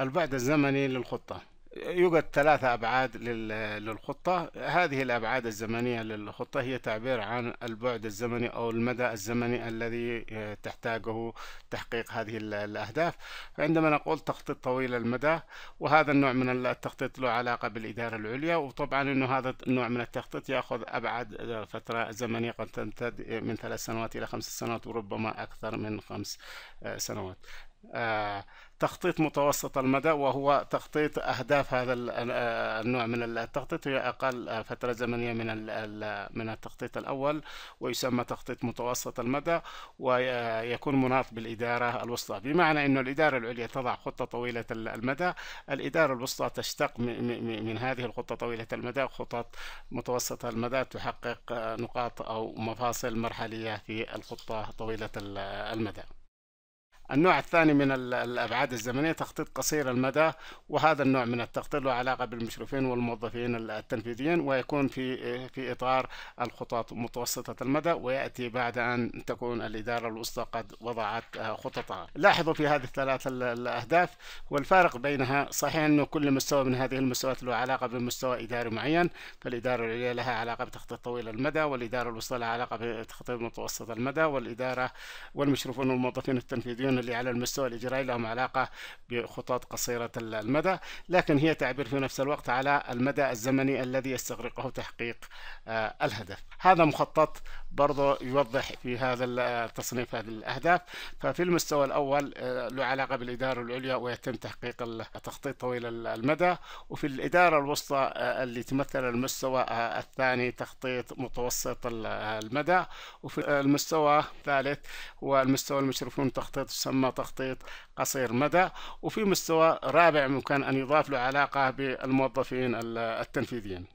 البعد الزمني للخطة يوجد ثلاثة أبعاد للخطة هذه الأبعاد الزمنية للخطة هي تعبير عن البعد الزمني أو المدى الزمني الذي آه، تحتاجه تحقيق هذه الأهداف فعندما نقول تخطيط طويل المدى وهذا النوع من التخطيط له علاقة بالإدارة العليا وطبعا أنه هذا النوع من التخطيط يأخذ أبعد آه، فترة زمنية قد تمتد من ثلاث سنوات إلى خمس سنوات وربما أكثر من خمس آه، سنوات آه، تخطيط متوسط المدى وهو تخطيط أهداف هذا آه، النوع من التخطيط هي أقل آه، فترة زمنية من من التخطيط الأول ويسمى تخطيط متوسط المدى ويكون مناط بالإدارة الوسطى بمعنى أن الإدارة العليا تضع خطة طويلة المدى الإدارة الوسطى تشتق من هذه الخطة طويلة المدى خطط متوسطة المدى تحقق نقاط أو مفاصل مرحلية في الخطة طويلة المدى النوع الثاني من الأبعاد الزمنية تخطيط قصير المدى وهذا النوع من التخطيط له علاقة بالمشرفين والموظفين التنفيذيين ويكون في في إطار الخطط متوسطة المدى ويأتي بعد أن تكون الإدارة الوسطى قد وضعت آه، خططها لاحظوا في هذه الثلاث الأهداف والفارق بينها صحيح أنه كل مستوى من هذه المستويات له علاقة بمستوى إداري معين فالإدارة العليا لها علاقة بتخطيط طويل المدى والإدارة الوسطى لها علاقة بتخطيط متوسط المدى والإدارة والمشرفون والموظفين التنفيذيون اللي على المستوى الإجرائي لهم علاقة بخطط قصيرة المدى لكن هي تعبير في نفس الوقت على المدى الزمني الذي يستغرقه تحقيق آه، الهدف هذا مخطط برضه يوضح في هذا التصنيف آه، هذه الأهداف ففي المستوى الأول آه، له علاقة بالإدارة العليا ويتم تحقيق التخطيط طويل المدى وفي الإدارة الوسطى اللي تمثل المستوى الثاني تخطيط متوسط المدى وفي المستوى الثالث هو المستوى المشرفون تخطيط السنة يسمى تخطيط قصير مدى وفي مستوى رابع ممكن أن يضاف له علاقة بالموظفين التنفيذيين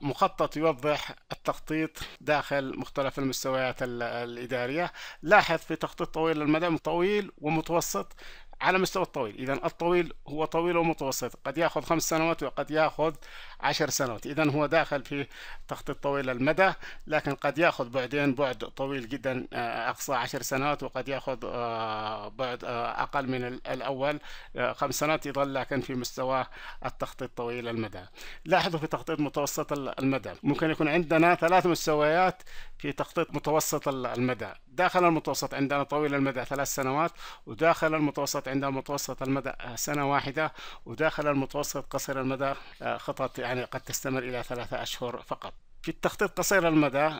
مخطط يوضح التخطيط داخل مختلف المستويات الإدارية لاحظ في تخطيط طويل المدى طويل ومتوسط على مستوى الطويل إذا الطويل هو طويل ومتوسط قد يأخذ خمس سنوات وقد يأخذ عشر سنوات إذا هو داخل في تخطيط طويل المدى لكن قد يأخذ بعدين بعد طويل جدا آه، أقصى عشر سنوات وقد يأخذ آه، بعد آه، أقل من الأول خمس سنوات يظل لكن في مستوى التخطيط طويل المدى لاحظوا في تخطيط متوسط المدى ممكن يكون عندنا ثلاث مستويات في تخطيط متوسط المدى داخل المتوسط عندنا طويل المدى ثلاث سنوات وداخل المتوسط عندنا متوسط المدى آه، سنة واحدة وداخل المتوسط قصير المدى آه، خطط يعني قد تستمر إلى ثلاثة أشهر فقط في التخطيط قصير المدى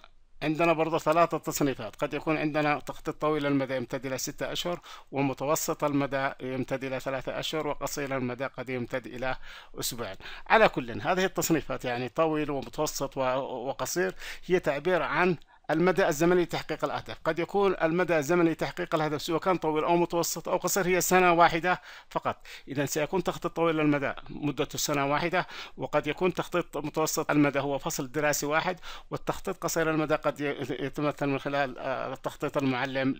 عندنا برضه ثلاثة تصنيفات قد يكون عندنا تخطيط طويل المدى يمتد إلى ستة أشهر ومتوسط المدى يمتد إلى ثلاثة أشهر وقصير المدى قد يمتد إلى أسبوعين على كل هذه التصنيفات يعني طويل ومتوسط وقصير هي تعبير عن المدى الزمني لتحقيق الأهداف قد يكون المدى الزمني لتحقيق الهدف سواء كان طويل أو متوسط أو قصير هي سنة واحدة فقط إذا سيكون تخطيط طويل المدى مدته سنة واحدة وقد يكون تخطيط متوسط المدى هو فصل دراسي واحد والتخطيط قصير المدى قد يتمثل من خلال آه، التخطيط المعلم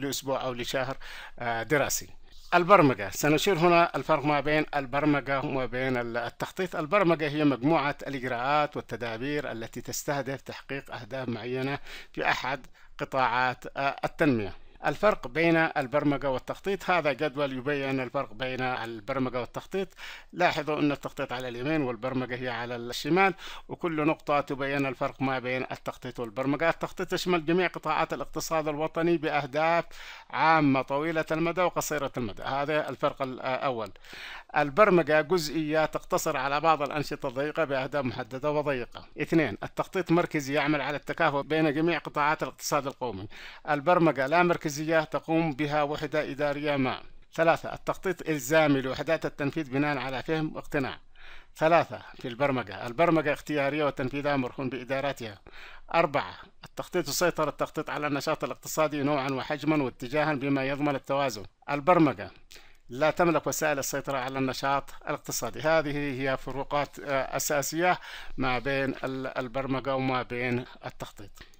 لأسبوع أو لشهر آه، دراسي البرمجة سنشير هنا الفرق ما بين البرمجة وما بين التخطيط البرمجة هي مجموعة الإجراءات والتدابير التي تستهدف تحقيق أهداف معينة في أحد قطاعات آه، التنمية الفرق بين البرمجة والتخطيط هذا جدول يبين الفرق بين البرمجة والتخطيط لاحظوا أن التخطيط على اليمين والبرمجة هي على الشمال وكل نقطة تبين الفرق ما بين التخطيط والبرمجة التخطيط يشمل جميع قطاعات الاقتصاد الوطني بأهداف عامة طويلة المدى وقصيرة المدى هذا الفرق الأول آه، البرمجة جزئية تقتصر على بعض الأنشطة الضيقة بأهداف محددة وضيقة اثنين التخطيط مركزي يعمل على التكافؤ بين جميع قطاعات الاقتصاد القومي البرمجة لا مركزية تقوم بها وحدة إدارية ما ثلاثة التخطيط إلزامي لوحدات التنفيذ بناء على فهم واقتناع ثلاثة في البرمجة البرمجة اختيارية وتنفيذها مرهون بإدارتها أربعة التخطيط يسيطر التخطيط على النشاط الاقتصادي نوعا وحجما واتجاها بما يضمن التوازن البرمجة لا تملك وسائل السيطرة على النشاط الاقتصادي هذه هي فروقات آه، أساسية ما بين البرمجة وما بين التخطيط